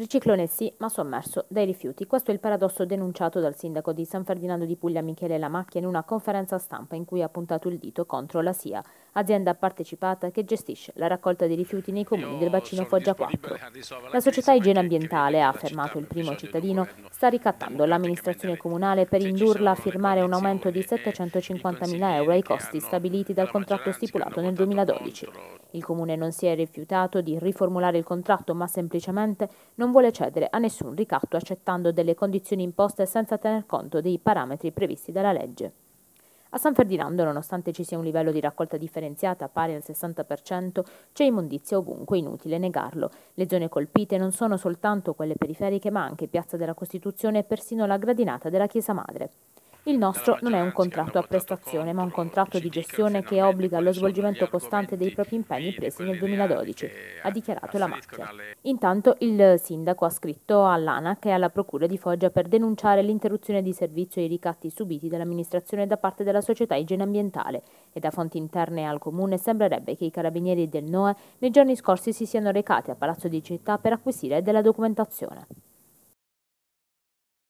Riciclone sì, ma sommerso dai rifiuti. Questo è il paradosso denunciato dal sindaco di San Ferdinando di Puglia Michele Lamacchia in una conferenza stampa in cui ha puntato il dito contro la SIA azienda partecipata che gestisce la raccolta dei rifiuti nei comuni del bacino Foggia 4. La società Igiene Ambientale, ha affermato il primo cittadino, sta ricattando l'amministrazione comunale per indurla a firmare un aumento di 750.000 euro ai costi stabiliti dal contratto stipulato nel 2012. Il comune non si è rifiutato di riformulare il contratto, ma semplicemente non vuole cedere a nessun ricatto accettando delle condizioni imposte senza tener conto dei parametri previsti dalla legge. A San Ferdinando, nonostante ci sia un livello di raccolta differenziata pari al 60%, c'è immondizia ovunque, inutile negarlo. Le zone colpite non sono soltanto quelle periferiche, ma anche Piazza della Costituzione e persino la gradinata della Chiesa Madre. Il nostro non è un contratto a prestazione, ma un contratto di gestione che obbliga allo svolgimento costante dei propri impegni presi nel 2012, ha dichiarato la macchia. Intanto il sindaco ha scritto all'ANAC e alla Procura di Foggia per denunciare l'interruzione di servizio e i ricatti subiti dall'amministrazione da parte della società igiene ambientale e da fonti interne al comune sembrerebbe che i carabinieri del NOE nei giorni scorsi si siano recati a Palazzo di Città per acquisire della documentazione.